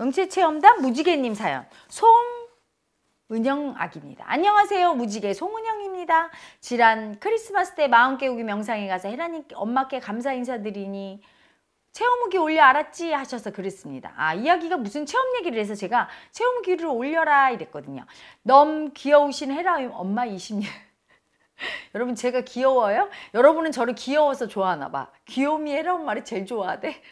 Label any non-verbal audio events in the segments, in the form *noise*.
응체체험단 무지개님 사연 송은영악입니다. 안녕하세요. 무지개 송은영입니다. 지난 크리스마스 때 마음 깨우기 명상에 가서 혜라님 엄마께 감사 인사드리니 체험후기 올려 알았지 하셔서 그랬습니다. 아 이야기가 무슨 체험 얘기를 해서 제가 체험후기를 올려라 이랬거든요. 넘 귀여우신 혜라 엄마 20년 *laughs* 여러분 제가 귀여워요? 여러분은 저를 귀여워서 좋아하나 봐. 귀요미 혜라 엄마를 제일 좋아하대.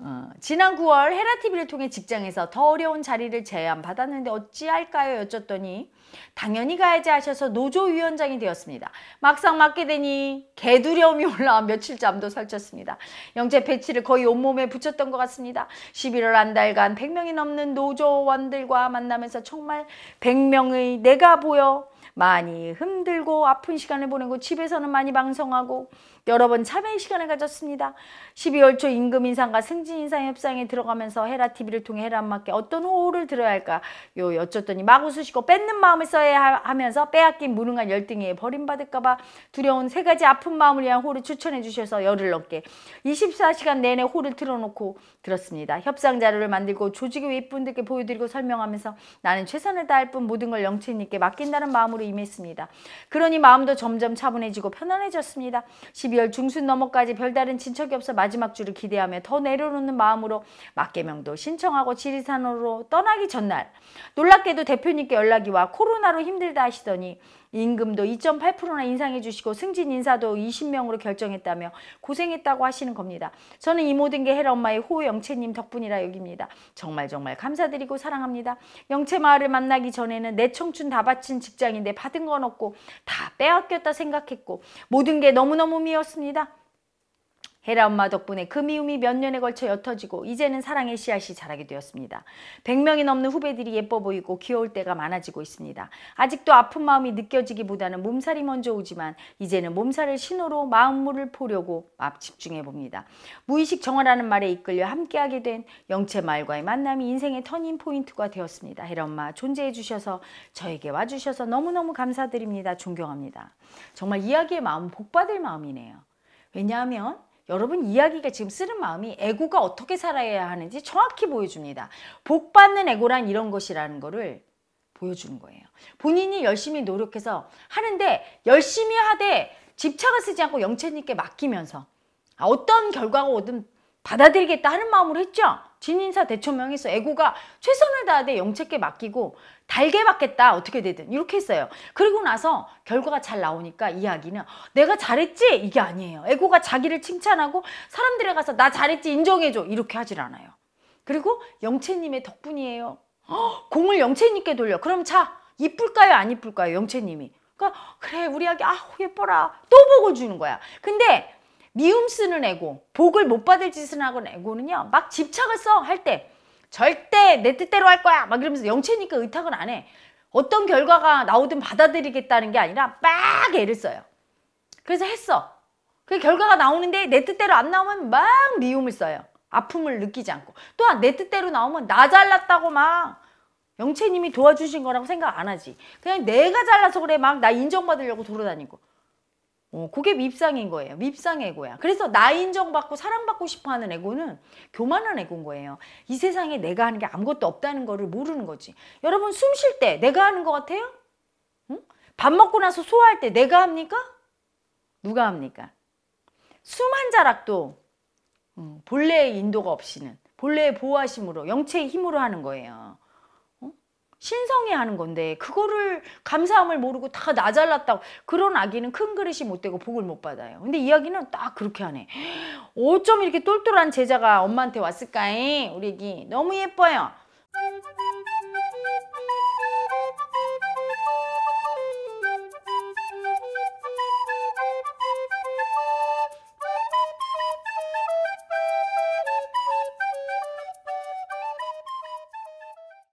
어, 지난 9월 헤라TV를 통해 직장에서 더 어려운 자리를 제안받았는데 어찌할까요? 여쭸더니 당연히 가야지 하셔서 노조위원장이 되었습니다. 막상 맡게 되니 개두려움이 올라와 며칠 잠도 설쳤습니다. 영재 패치를 거의 온몸에 붙였던 것 같습니다. 11월 한 달간 100명이 넘는 노조원들과 만나면서 정말 100명의 내가 보여 많이 흔들고 아픈 시간을 보내고 집에서는 많이 방송하고 여러 번 참여의 시간을 가졌습니다. 12월 초 임금 인상과 승진 인상 협상에 들어가면서 헤라 TV를 통해 헤라 엄마께 어떤 호호를 들어야 할까 요 여쭸더니 마구 쑤시고 뺏는 마음을 써야 하면서 빼앗긴 무능한 열등이에 버림받을까봐 두려운 세 가지 아픈 마음을 위한 호를 추천해 주셔서 열흘 넘게 24시간 내내 호를 틀어놓고 들었습니다. 협상 자료를 만들고 조직의 윗분들께 보여드리고 설명하면서 나는 최선을 다할 뿐 모든 걸영체님께 맡긴다는 마음으로 마음으로 임했습니다. 그러니 마음도 점점 차분해지고 편안해졌습니다. 12월 중순 넘어까지 별다른 진척이 없어 마지막 주를 기대하며 더 내려놓는 마음으로 막개명도 신청하고 지리산으로 떠나기 전날 놀랍게도 대표님께 연락이 와 코로나로 힘들다 하시더니 임금도 2.8%나 인상해 주시고 승진 인사도 20명으로 결정했다며 고생했다고 하시는 겁니다. 저는 이 모든 게헬 엄마의 호영채님 덕분이라 여깁니다. 정말 정말 감사드리고 사랑합니다. 영채 마을을 만나기 전에는 내 청춘 다 바친 직장인데 받은 건 없고 다 빼앗겼다 생각했고 모든 게 너무너무 미웠습니다. 헤라 엄마 덕분에 그 미움이 몇 년에 걸쳐 옅어지고 이제는 사랑의 씨앗이 자라게 되었습니다. 100명이 넘는 후배들이 예뻐 보이고 귀여울 때가 많아지고 있습니다. 아직도 아픈 마음이 느껴지기보다는 몸살이 먼저 오지만 이제는 몸살을 신호로 마음물을 보려고 막 집중해 봅니다. 무의식 정화라는 말에 이끌려 함께하게 된 영체 말과의 만남이 인생의 터닝 포인트가 되었습니다. 헤라 엄마 존재해 주셔서 저에게 와주셔서 너무너무 감사드립니다. 존경합니다. 정말 이야기의 마음 복받을 마음이네요. 왜냐하면 여러분 이야기가 지금 쓰는 마음이 에고가 어떻게 살아야 하는지 정확히 보여줍니다. 복받는 에고란 이런 것이라는 거를 보여주는 거예요. 본인이 열심히 노력해서 하는데 열심히 하되 집착을 쓰지 않고 영체님께 맡기면서 아, 어떤 결과가 오든 받아들이겠다 하는 마음으로 했죠. 진인사 대초명에서 애고가 최선을 다하되 영채께 맡기고 달게 받겠다 어떻게 되든 이렇게 했어요. 그리고 나서 결과가 잘 나오니까 이야기는 내가 잘했지 이게 아니에요. 애고가 자기를 칭찬하고 사람들에 가서 나 잘했지 인정해줘 이렇게 하질 않아요. 그리고 영채님의 덕분이에요. 공을 영채님께 돌려. 그럼 자 이쁠까요 안 이쁠까요 영채님이. 그러니까 그래 우리 아기 아 예뻐라 또 보고 주는 거야. 근데 미움 쓰는 애고 복을 못 받을 짓을 하는 애고는요 막 집착을 써 할 때 절대 내 뜻대로 할 거야 막 이러면서 영체니까 의탁은 안 해 어떤 결과가 나오든 받아들이겠다는 게 아니라 빡 애를 써요 그래서 했어 그 결과가 나오는데 내 뜻대로 안 나오면 막 미움을 써요 아픔을 느끼지 않고 또한 내 뜻대로 나오면 나 잘났다고 막 영채님이 도와주신 거라고 생각 안 하지 그냥 내가 잘라서 그래 막 나 인정받으려고 돌아다니고 어, 그게 밉상인 거예요. 밉상 에고야. 그래서 나 인정받고 사랑받고 싶어하는 에고는 교만한 에고인 거예요. 이 세상에 내가 하는 게 아무것도 없다는 거를 모르는 거지. 여러분 숨 쉴 때 내가 하는 것 같아요? 응? 밥 먹고 나서 소화할 때 내가 합니까? 누가 합니까? 숨 한 자락도 음, 본래의 인도가 없이는 본래의 보호하심으로 영체의 힘으로 하는 거예요. 신성해 하는 건데 그거를 감사함을 모르고 다 나잘랐다고 그런 아기는 큰 그릇이 못 되고 복을 못 받아요. 근데 이야기는 딱 그렇게 하네. 어쩜 이렇게 똘똘한 제자가 엄마한테 왔을까잉? 우리 애기 너무 예뻐요.